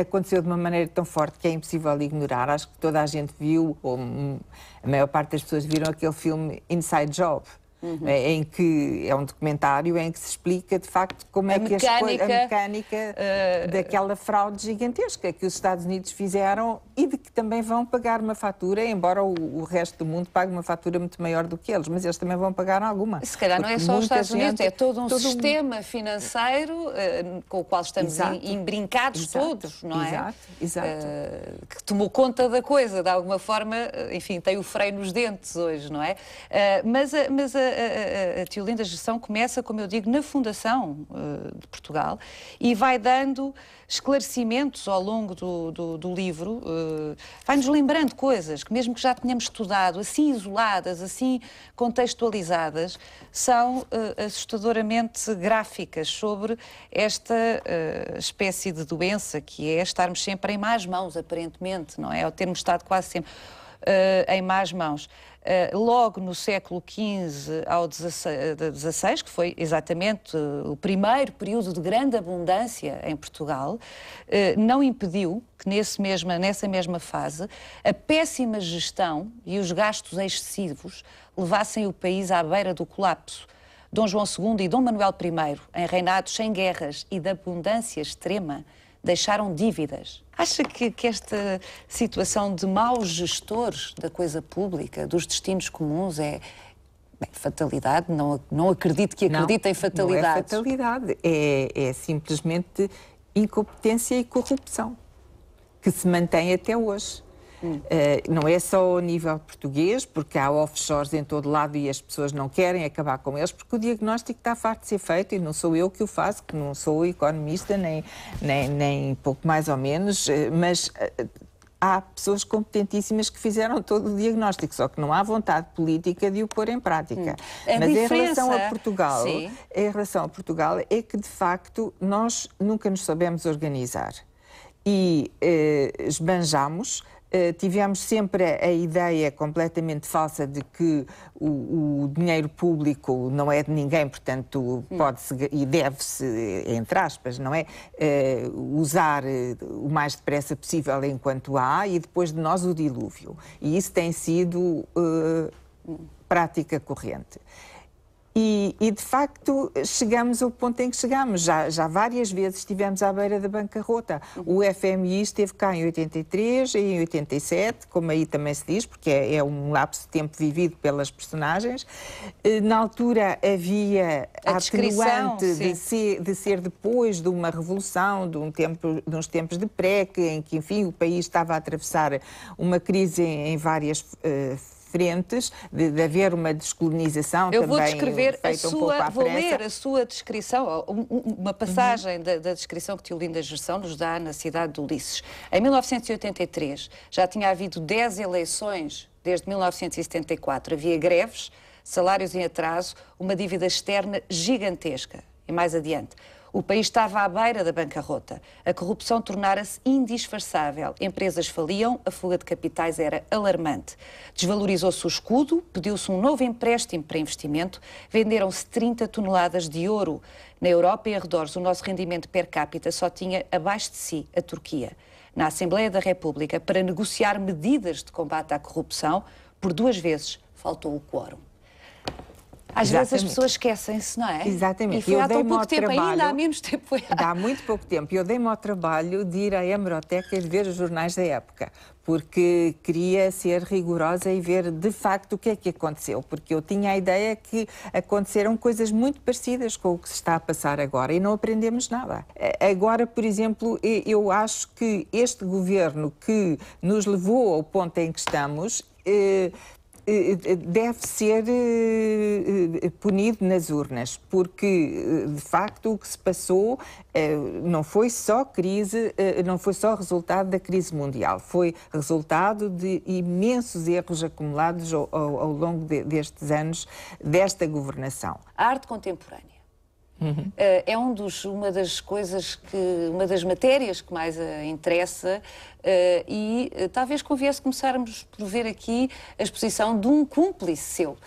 aconteceu de uma maneira tão forte que é impossível ignorar. Acho que toda a gente viu, ou hum, a maior parte das pessoas viram aquele filme Inside Job. Uhum. É, em que é um documentário em que se explica de facto como a é mecânica, que as, a mecânica uh, daquela fraude gigantesca que os Estados Unidos fizeram e de que também vão pagar uma fatura, embora o, o, resto do mundo pague uma fatura muito maior do que eles, mas eles também vão pagar alguma. Se calhar não é só os Estados gente, Unidos, é todo um todo sistema um... financeiro uh, com o qual estamos embrincados todos, não é? Exato, exato. Uh, que tomou conta da coisa, de alguma forma, enfim, tem o freio nos dentes hoje, não é? mas a, mas a a, a, Tiolinda Gestão começa, como eu digo, na Fundação uh, de Portugal e vai dando esclarecimentos ao longo do, do, do livro, uh, eh, vai-nos lembrando coisas que, mesmo que já tenhamos estudado, assim isoladas, assim contextualizadas, são uh, assustadoramente gráficas sobre esta espécie de doença que é estarmos sempre em más mãos, aparentemente, não é? Ou termos estado quase sempre. Eh, em más mãos. Eh, logo no século XV ao XVI, eh, que foi exatamente o primeiro período de grande abundância em Portugal, não impediu que nesse mesma, nessa mesma fase a péssima gestão e os gastos excessivos levassem o país à beira do colapso. Dom João II e Dom Manuel I, em reinados sem guerras e de abundância extrema, deixaram dívidas Acha que, que esta situação de maus gestores da coisa pública, dos destinos comuns, é, Bem, fatalidade, não, não acredito que acredite não, em fatalidade. Não é fatalidade, é, é simplesmente incompetência e corrupção, que se mantém até hoje. Uh, não é só ao nível português, porque há offshores em todo lado e as pessoas não querem acabar com eles, porque o diagnóstico está farto de ser feito e não sou eu que o faço, que não sou economista, nem, nem, nem pouco mais ou menos, eh, mas eh, há pessoas competentíssimas que fizeram todo o diagnóstico, só que não há vontade política de o pôr em prática. Hum. Mas diferença... em relação a Portugal, Sim. em relação a Portugal é que de facto nós nunca nos sabemos organizar e eh, esbanjamos eh, tivemos sempre a ideia completamente falsa de que o, o dinheiro público não é de ninguém, portanto pode-se e deve-se, entre aspas, não é? Eh, usar eh, o mais depressa possível enquanto há e depois de nós o dilúvio. E isso tem sido uh, prática corrente. E, e, de facto chegamos ao ponto em que chegamos. Já, já várias vezes estivemos à beira da bancarrota. O FMI esteve cá em 83 e em 87, como aí também se diz, porque é, é um lapso de tempo vivido pelas personagens. Eh, na altura havia a, a atenuante de ser, de ser, depois de uma revolução, de, um tempo, de uns tempos de pré, em que, enfim, o país estava a atravessar uma crise em, em várias uh, diferentes, de, de haver uma descolonização Eu vou descrever a sua, um vou ler a sua descrição, uma passagem uhum. da, da, descrição que Tio Teolinda Gerson nos dá na cidade de Ulisses. Em 1983 já tinha havido 10 eleições desde 1974. Havia greves, salários em atraso, uma dívida externa gigantesca. E mais adiante, o país estava à beira da bancarrota. A corrupção tornara-se indisfarçável. Empresas faliam, a fuga de capitais era alarmante. Desvalorizou-se o escudo, pediu-se um novo empréstimo para investimento, venderam-se 30 toneladas de ouro. Na Europa e arredores, o nosso rendimento per capita só tinha abaixo de si a Turquia. Na Assembleia da República, para negociar medidas de combate à corrupção, por duas vezes faltou o quórum. Às Exatamente. vezes as pessoas esquecem-se, não é? Exatamente. E foi eu há tão pouco tempo, trabalho, ainda há menos tempo. há... muito pouco tempo. Eu dei-me ao trabalho de ir à hemeroteca e ver os jornais da época, porque queria ser rigorosa e ver de facto o que é que aconteceu, porque eu tinha a ideia que aconteceram coisas muito parecidas com o que se está a passar agora e não aprendemos nada. Agora, por exemplo, eu acho que este governo que nos levou ao ponto em que estamos eh, eh, eh, deve ser eh, punido nas urnas, porque de facto o que se passou não foi só crise, não foi só resultado da crise mundial, foi resultado de imensos erros acumulados ao, longo destes anos desta governação. A arte contemporânea Uhum. é um dos, uma das coisas que, uma das matérias que mais a interessa eh, e eh, talvez conviesse começarmos por ver aqui a exposição de um cúmplice seu,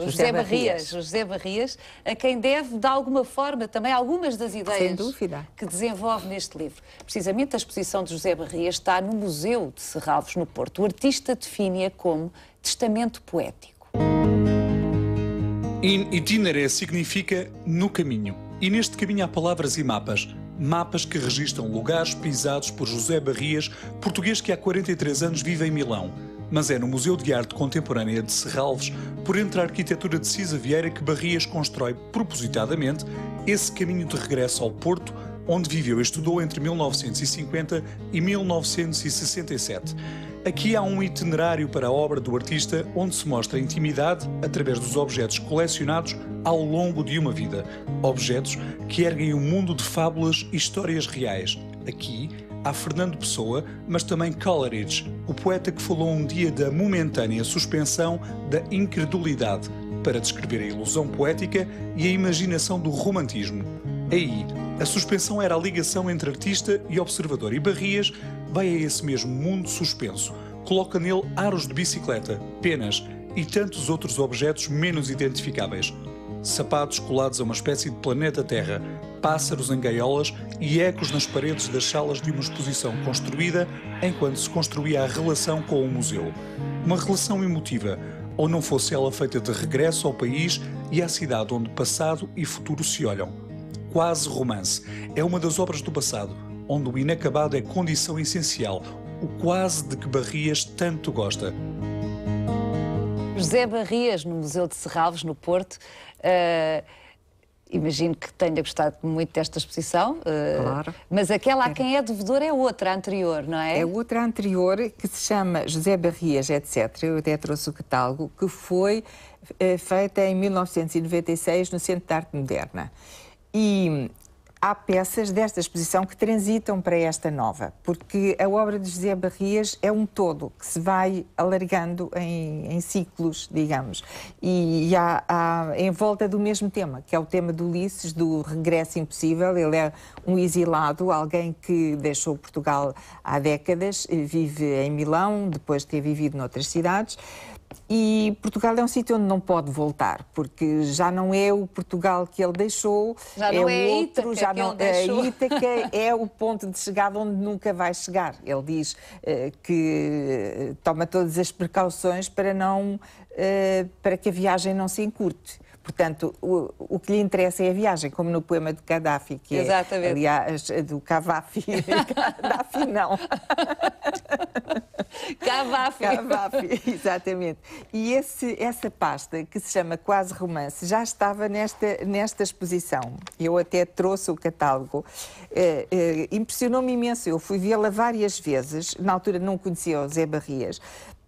José, José Barrias. José Barrias, a quem deve, de alguma forma, também algumas das ideias que desenvolve neste livro. Precisamente a exposição de José Barrias está no Museu de Serralves, no Porto. O artista define-a como testamento poético. In itinere significa no caminho. E neste caminho há palavras e mapas. Mapas que registram lugares pisados por José Barrias, português que há 43 anos vive em Milão. Mas é no Museu de Arte Contemporânea de Serralves, por entre a arquitetura de Cisa Vieira, que Barrias constrói propositadamente esse caminho de regresso ao Porto, onde viveu e estudou entre 1950 e 1967. Aqui há um itinerário para a obra do artista onde se mostra a intimidade através dos objetos colecionados ao longo de uma vida. Objetos que erguem um mundo de fábulas e histórias reais. Aqui há Fernando Pessoa, mas também Coleridge, o poeta que falou um dia da momentânea suspensão da incredulidade para descrever a ilusão poética e a imaginação do romantismo. Aí, a suspensão era a ligação entre artista e observador, e Barrias vai a é esse mesmo mundo suspenso, coloca nele aros de bicicleta, penas e tantos outros objetos menos identificáveis. Sapatos colados a uma espécie de planeta Terra, pássaros em gaiolas e ecos nas paredes das salas de uma exposição construída enquanto se construía a relação com o museu. Uma relação emotiva, ou não fosse ela feita de regresso ao país e à cidade onde passado e futuro se olham. Quase romance. É uma das obras do passado, onde o inacabado é condição essencial, o quase de que Barrias tanto gosta. José Barrias, no Museu de Serralves, no Porto. Uh, imagino que tenha gostado muito desta exposição. Uh, claro. Mas aquela a quem é devedor é outra anterior, não é? É outra anterior que se chama José Barrias, etc. Eu até trouxe o catálogo, que foi uh, feita em 1996 no Centro de Arte Moderna. E há peças desta exposição que transitam para esta nova, porque a obra de José Barrias é um todo que se vai alargando em, em ciclos, digamos, e, há, há, em volta do mesmo tema, que é o tema do Ulisses, do regresso impossível. Ele é um exilado, alguém que deixou Portugal há décadas, vive em Milão, depois de ter vivido noutras cidades. E Portugal é um sítio onde não pode voltar, porque já não é o Portugal que ele deixou, já não é, é outro, a já não é Ítaca, (laughs) é o ponto de chegada onde nunca vai chegar. Ele diz uh, que eh, toma todas as precauções para não uh, para que a viagem não se encurte. Portanto, o, o, que lhe interessa é a viagem, como no poema do Gaddafi, que é, Exatamente. é, aliás, do Cavafi. (laughs) Gaddafi não. (laughs) Cavafy. (laughs) Cavafy, (laughs) exatamente. E esse, essa pasta, que se chama Quase Romance, já estava nesta, nesta exposição. Eu até trouxe o catálogo. É, é, Impressionou-me imenso. Eu fui vê-la várias vezes. Na altura não conhecia o Zé Barrias,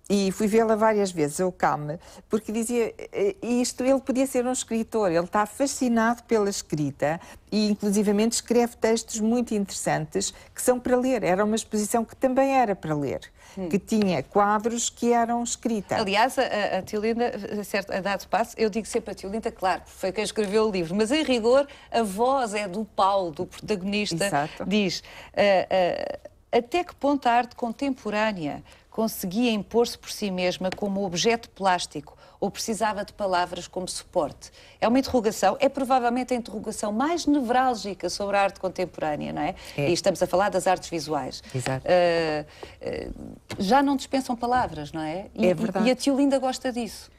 e fui vê-la várias vezes, eu calma, porque dizia eh, isto, ele podia ser um escritor, ele está fascinado pela escrita e inclusivamente escreve textos muito interessantes que são para ler. Era uma exposição que também era para ler, hum. que tinha quadros que eram escrita. Aliás, a, a Tiolinda, a, certo, a dado passo, eu digo sempre a Tiolinda, claro, foi quem escreveu o livro, mas em rigor a voz é do Paulo, do protagonista, Exato. diz... Uh, uh, até que ponto a arte contemporânea conseguia impor-se por si mesma como objeto plástico ou precisava de palavras como suporte? É uma interrogação, é provavelmente a interrogação mais nevrálgica sobre a arte contemporânea, não é? é. E estamos a falar das artes visuais. Exato. Uh, já não dispensam palavras, não é? E, é verdade. E, a a Tiolinda gosta disso.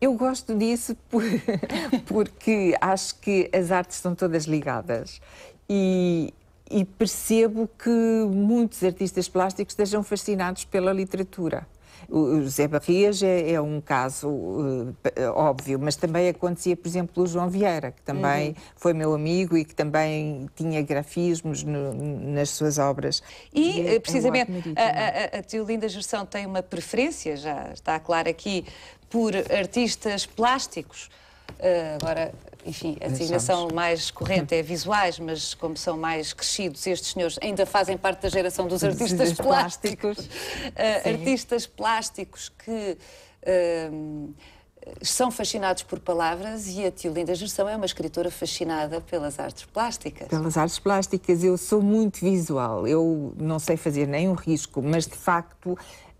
Eu gosto disso por... (laughs) porque acho que as artes estão todas ligadas. E e percebo que muitos artistas plásticos estejam fascinados pela literatura. O José Barrias é, é um caso uh, óbvio, mas também acontecia, por exemplo, o João Vieira, que também uhum. foi meu amigo e que também tinha grafismos no, nas suas obras. E, e é, eh, precisamente, é a, a, a Teolinda Gerson tem uma preferência, já está claro aqui, por artistas plásticos. Eh, agora, enfim, a designação mais corrente é visuais, mas como são mais crescidos, estes senhores ainda fazem parte da geração dos artistas (laughs) plásticos. Uh, artistas plásticos que. Uh, são fascinados por palavras e a Tiolinda Gerson é uma escritora fascinada pelas artes plásticas. Pelas artes plásticas, eu sou muito visual, eu não sei fazer nenhum risco, mas de facto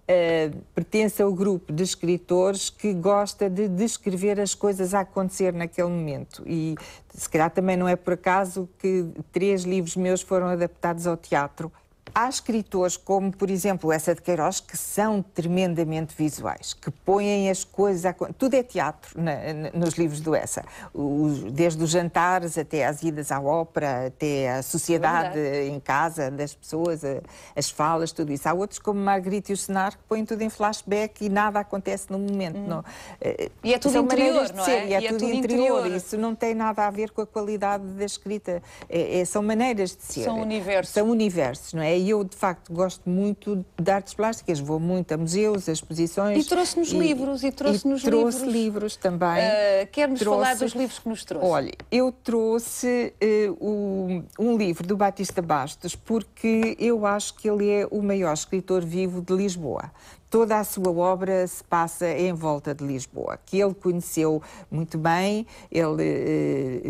uh, pertence ao grupo de escritores que gosta de descrever as coisas a acontecer naquele momento. E se calhar também não é por acaso que três livros meus foram adaptados ao teatro há escritores como, por exemplo, essa de Queiroz, que são tremendamente visuais, que põem as coisas. A... Tudo é teatro na, na, nos livros do Essa. Os, desde os jantares até as idas à ópera, até a é sociedade é em casa das pessoas, a, as falas, tudo isso. Há outros como Marguerite e o Senar que põem tudo em flashback e nada acontece no momento. Hum. Não, é? e é tudo é interior, não é? E é, e é tudo, tudo interior. interior. Isso não tem nada a ver com a qualidade da escrita. É, são maneiras de ser. São universos. São universos, não é? e eu, de facto, gosto muito de artes plásticas, vou muito a museus, a exposições. E trouxe-nos livros, e trouxe-nos livros. trouxe livros também. Uh, Quer-nos falar dos livros que nos trouxe? Olha, eu trouxe uh, eh, um, um livro do Batista Bastos, porque eu acho que ele é o maior escritor vivo de Lisboa toda a sua obra se passa em volta de Lisboa, que ele conheceu muito bem. Ele eh,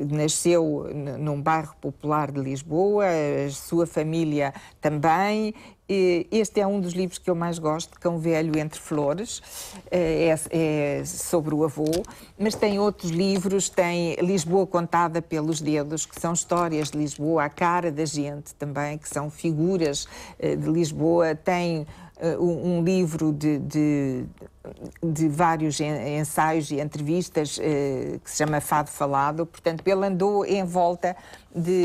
eh nasceu num bairro popular de Lisboa, a sua família também. Este é um dos livros que eu mais gosto, Cão Velho Entre Flores, eh, é, é, sobre o avô, mas tem outros livros, tem Lisboa Contada pelos Dedos, que são histórias de Lisboa, a cara da gente também, que são figuras eh, de Lisboa, tem eh, um, um livro de, de, de, vários ensaios e entrevistas uh, que se chama Fado Falado. Portanto, ele andou em volta de,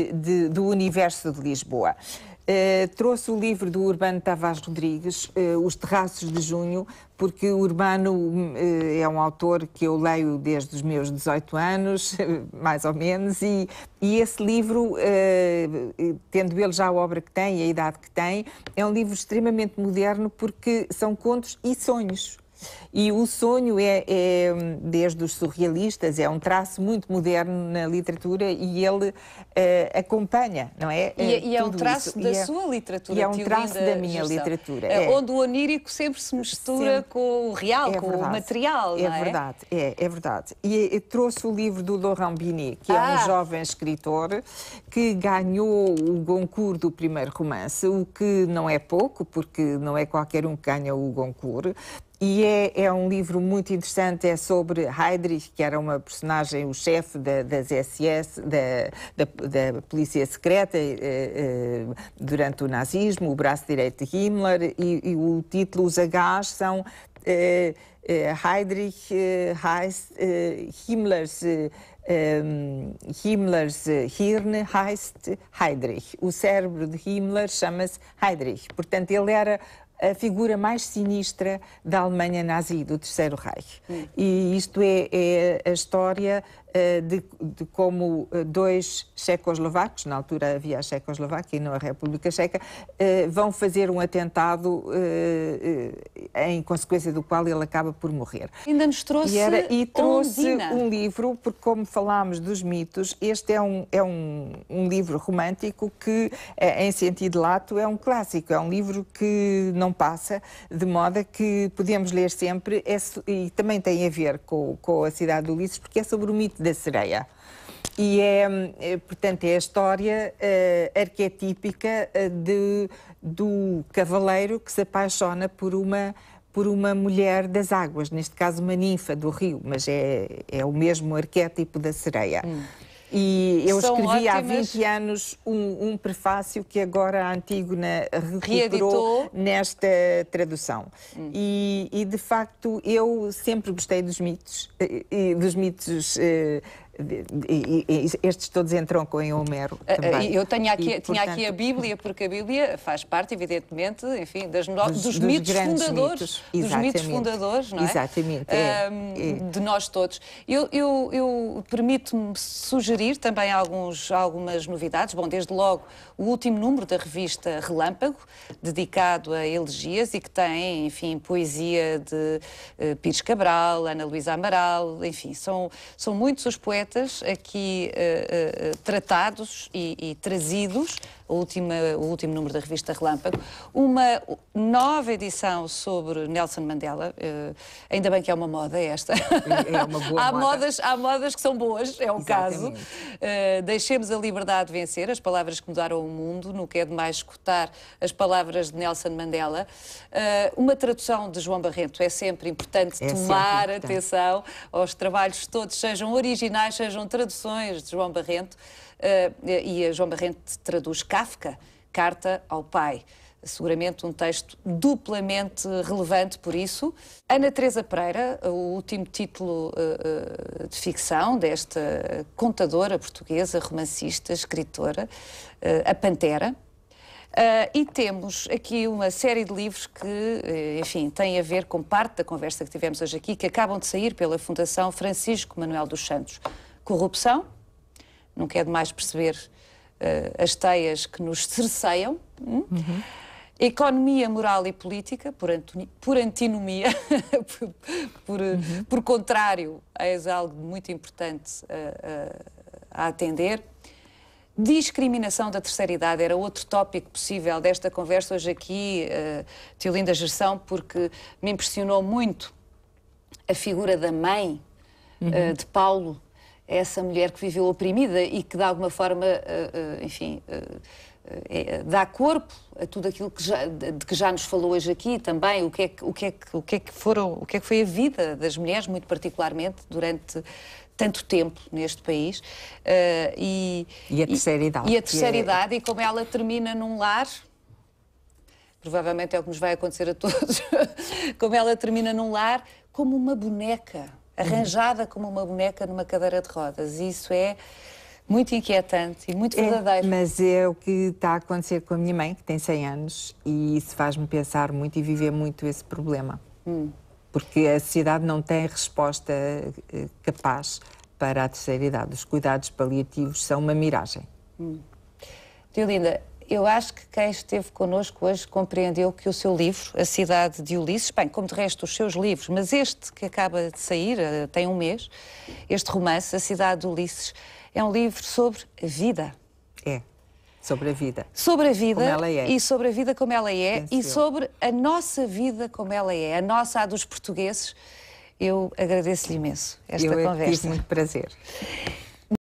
do universo de Lisboa. Eh, trouxe o livro do Urbano Tavares Rodrigues, uh, Os Terraços de Junho, porque o Urbano uh, é um autor que eu leio desde os meus 18 anos, (laughs) mais ou menos, e, e esse livro, tendo ele já a obra que tem e a idade que tem, é um livro extremamente moderno porque são contos e sonhos. E o sonho é, é, desde os surrealistas, é um traço muito moderno na literatura e ele é, acompanha, não é? E, é, eh, e é um traço isso. da e é sua literatura. E é um traço da minha literatura. É, é. Onde o onírico sempre se mistura sempre. com o real, com verdade. o material, é? verdade, é, é verdade. E trouxe o livro do Laurent Binet, que ah. é um ah! jovem escritor que ganhou o Goncourt do primeiro romance, o que não é pouco, porque não é qualquer um que ganha o Goncourt e é, é, um livro muito interessante, é sobre Heydrich, que era uma personagem, o chefe da, das SS, da, da, da polícia secreta eh, eh, durante o nazismo, o braço direito de Himmler, e, e o título, os Hs, são eh, eh Heydrich, eh, eh, Himmlers, um, ehm, Himmlers Hirn heißt Heydrich. O cérebro de Himmler chama-se Heydrich. Portanto, ele era a figura mais sinistra da Alemanha nazi, do Terceiro Reich. Hum. E isto é, é a história eh, de, de, como eh, dois checoslovacos, na altura havia a Checoslováquia e não a República Checa, eh, vão fazer um atentado em consequência do qual ele acaba por morrer. Ainda nos trouxe E, era, e trouxe um livro, porque como falámos dos mitos, este é um, é um, um livro romântico que, em sentido lato, é um clássico, é um livro que não passa, de moda que podemos ler sempre, é, e também tem a ver com, com a cidade de Ulisses, porque é sobre o mito da sereia. E é, é, portanto, é a história uh, arquetípica eh, de, do cavaleiro que se apaixona por uma, por uma mulher das águas, neste caso uma ninfa do rio, mas é, é o mesmo arquétipo da sereia. Hum. E eu São escrevi ótimas. há 20 anos um, um, prefácio que agora a Antígona recuperou nesta tradução. Hum. E, e, de facto eu sempre gostei dos mitos, eh, eh, dos mitos eh, estes todos entroncam em Homero eh, eh, também. Eu tenho aqui, e, portanto, tinha aqui a Bíblia, porque a Bíblia faz parte, evidentemente, enfim, das, dos, dos, mitos fundadores. Mitos. Dos mitos fundadores, não é? Exatamente. É. Um, é. de nós todos. Eu, eu, eu permito-me sugerir também alguns, algumas novidades. Bom, desde logo, o último número da revista Relâmpago, dedicado a elegias e que tem, enfim, poesia de eh, Pires Cabral, Ana Luísa Amaral, enfim, são, são muitos os poetas aqui uh, uh, tratados e, e trazidos última, o último número da revista Relâmpago, uma nova edição sobre Nelson Mandela. Uh, ainda bem que é uma moda esta. É, é uma boa (laughs) há moda. Modas, há modas que são boas, é o caso. Uh, deixemos a liberdade vencer, as palavras que mudaram o mundo, não quer é demais escutar as palavras de Nelson Mandela. Uh, uma tradução de João Barrento é sempre importante é tomar sempre importante. atenção aos trabalhos todos, sejam originais, sejam traduções de João Barrento. Eh, e a João Barrente traduz Kafka, Carta ao Pai. Seguramente um texto duplamente relevante por isso. Ana Teresa Pereira, o último título eh, eh, de ficção desta contadora portuguesa, romancista, escritora, A Pantera, e temos aqui uma série de livros que, enfim, têm a ver com parte da conversa que tivemos hoje aqui, que acabam de sair pela Fundação Francisco Manuel dos Santos. Corrupção, nunca é demais perceber uh, as teias que nos (laughs) cerceiam. Hum? Uhum. Economia moral e política, por, por antinomia, (laughs) por, por, eh, uhum. por, contrário, é algo muito importante a, eh, a, a atender. Discriminação da terceira idade era outro tópico possível desta conversa hoje aqui, uh, linda Gerson, porque me impressionou muito a figura da mãe uhum. uh, de Paulo, essa mulher que viveu oprimida e que de alguma forma, eh, eh, enfim, eh, dá corpo a tudo aquilo que já, de que já nos falou hoje aqui também, o que, é que, o, que é que, o que é que foram, o que é que foi a vida das mulheres, muito particularmente, durante tanto tempo neste país. e, e a terceira idade. E a terceira é... idade, e como ela termina num lar. Provavelmente é o que nos vai acontecer a todos. (laughs) como ela termina num lar, como uma boneca arranjada como uma boneca numa cadeira de rodas. E isso é muito inquietante e muito é, verdadeiro. É, mas é o que está a acontecer com a minha mãe, que tem 100 anos, e isso faz-me pensar muito e viver muito esse problema. Hum. Porque a sociedade não tem resposta eh, capaz para a terceira idade. Os cuidados paliativos são uma miragem. Hum. Linda, eu acho que quem esteve connosco hoje compreendeu que o seu livro, A Cidade de Ulisses, bem, como de resto os seus livros, mas este que acaba de sair, eh, tem um mês, este romance, A Cidade de Ulisses, é um livro sobre vida. É. Sobre a vida. Sobre a vida. Como ela é. E sobre a vida como ela é. Pensou. E sobre a nossa vida como ela é. A nossa, a dos portugueses. Eu agradeço-lhe imenso esta Eu é conversa. Eu tive muito prazer.